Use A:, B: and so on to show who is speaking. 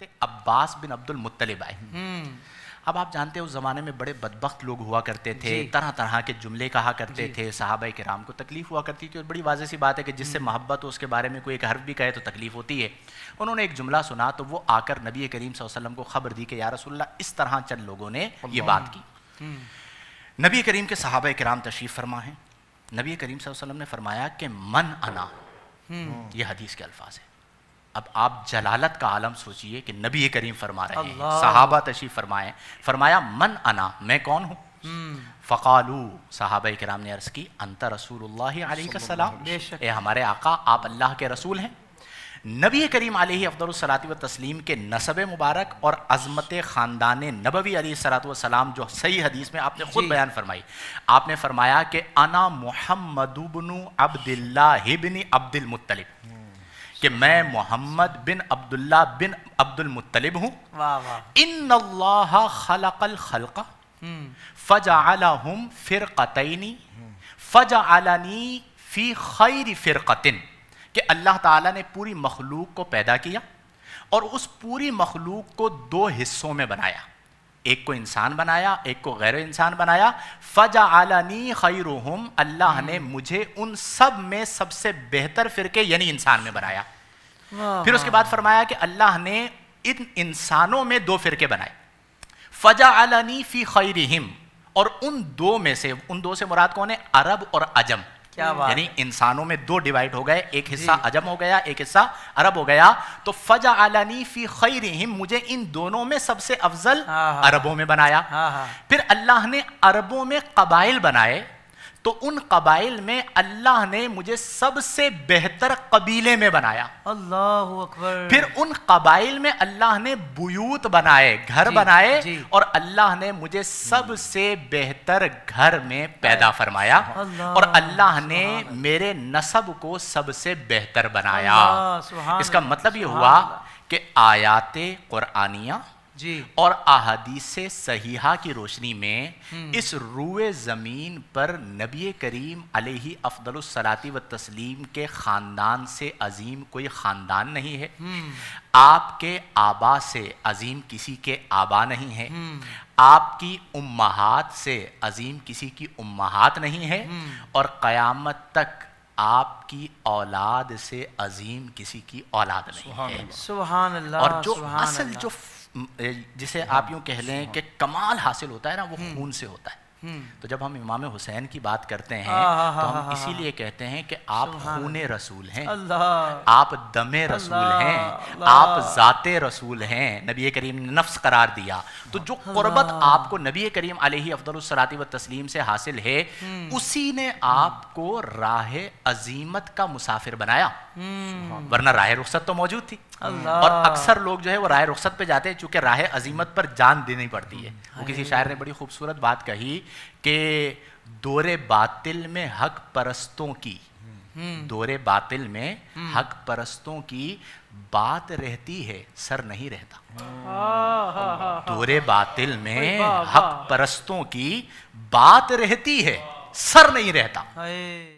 A: थे अब्बास बिन अब्दुल मुतलिब आए हम्म। अब आप जानते हैं उस ज़माने में बड़े बदबक लोग हुआ करते थे तरह तरह के जुमले कहा करते थे साहबा के राम को तकलीफ़ हुआ करती थी और बड़ी वाजह सी बात है कि जिससे हम्म। मोहब्बत हो उसके बारे में कोई एक हर्फ भी कहे तो तकलीफ़ होती है उन्होंने एक जुमला सुना तो वो आकर नबी करीम वसल्लम को खबर दी कि यारसोल्ला इस तरह चंद लोगों ने ये बात की हम्म। नबी करीम के साहब कराम तशरीफ़ फरमा है नबी करीम वसल्लम ने फरमाया कि मन अना यह हदीस के अल्फाज है अब आप जलालत का आलम सोचिए कि नबी करीम फरमा रहे हैं सहाबा तशी फरमाए फरमाया मन अना मैं कौन हूँ हम्म। फ़कालू साहब कराम ने अर्ज़ की अंतर रसूल सलाम ए हमारे आका आप अल्लाह के रसूल हैं नबी करीम अफ़दरसलाती व तस्लीम के नसब मुबारक और अज़मत ख़ानदान नबी अली सलात वसलाम जो सही हदीस में आपने खुद बयान फरमाई आपने फरमाया कि अना मोहम्मदबन अब्दिल्लाबन अब्दिलमतलब कि मैं मोहम्मद बिन अब्दुल्ला बिन अब्दुल मुतलिब हूँ इन खलकल खलका हम्म। फजा हम फिर कतनी फजा आलानी फ़ी खैर कतिन कि अल्लाह ताला ने पूरी मखलूक को पैदा किया और उस पूरी मखलूक को दो हिस्सों में बनाया एक को इंसान बनाया एक को गैर इंसान बनाया फ़जा आलानी खैर अल्लाह ने मुझे उन सब में सबसे बेहतर फिरके यानी इंसान में बनाया फिर उसके बाद फरमाया कि अल्लाह ने इन इंसानों में दो फिरके बनाए फ़जा आलानी फ़ी खैरिहिम और उन दो में से उन दो से मुराद कौन है अरब और अजम क्या hmm. बात यानी इंसानों में दो डिवाइड हो गए एक हिस्सा अजम हो गया एक हिस्सा अरब हो गया तो फजा आलानी फी खैरिहिम मुझे इन दोनों में सबसे अफजल हाँ, हाँ। अरबों में बनाया हाँ, फिर अल्लाह ने अरबों में कबाइल बनाए तो उन कबाइल में अल्लाह ने मुझे सबसे बेहतर कबीले में बनाया अल्लाह अकबर फिर उन कबाइल में अल्लाह ने बुयूत बनाए घर जी, बनाए जी। और अल्लाह ने मुझे सबसे बेहतर घर में पैदा फरमाया और अल्लाह ने मेरे नसब को सबसे बेहतर बनाया इसका मतलब ये हुआ कि आयात कुरानिया जी और अहादीस सहीहा की रोशनी में हम्म। इस रूए ज़मीन पर नबी करीम अलही अफदलसलाती व तस्लीम के ख़ानदान से अजीम कोई ख़ानदान नहीं है हम्म। आपके आबा से अजीम किसी के आबा नहीं है हम्म। आपकी उम्माहात से अजीम किसी की उम्माहात नहीं है और क़यामत तक आपकी औलाद से अजीम किसी की औलाद नहीं है सुभान अल्लाह और जो असल जो जिसे आप यूँ कह लें कि कमाल हासिल होता है ना वो हम्म। खून से होता है हम्म। तो जब हम इमाम हुसैन की बात करते हैं हाँ, हाँ, तो हाँ, हम इसीलिए कहते हैं कि आप खून रसूल हैं आप दमे रसूल हैं आप जाते रसूल हैं नबी करीम ने नफ्स करार दिया तो जो क़ुरबत आपको नबी करीम अफदलसलाती व तस्लीम से हासिल है हम्म। उसी ने आपको राह अजीमत का मुसाफिर बनाया वरना राह रुख्सत तो मौजूद थी और अक्सर लोग जो है वो राय रुखसत पे जाते हैं चूंकि राह अजीमत पर जान देनी पड़ती है वो किसी शायर ने बड़ी खूबसूरत बात कही कि दोरे बातिल में हक परस्तों की हम्म। दोरे बातिल में हम्म। हक परस्तों की बात रहती है सर नहीं रहता दोरे बातिल में हक परस्तों की बात रहती है सर नहीं रहता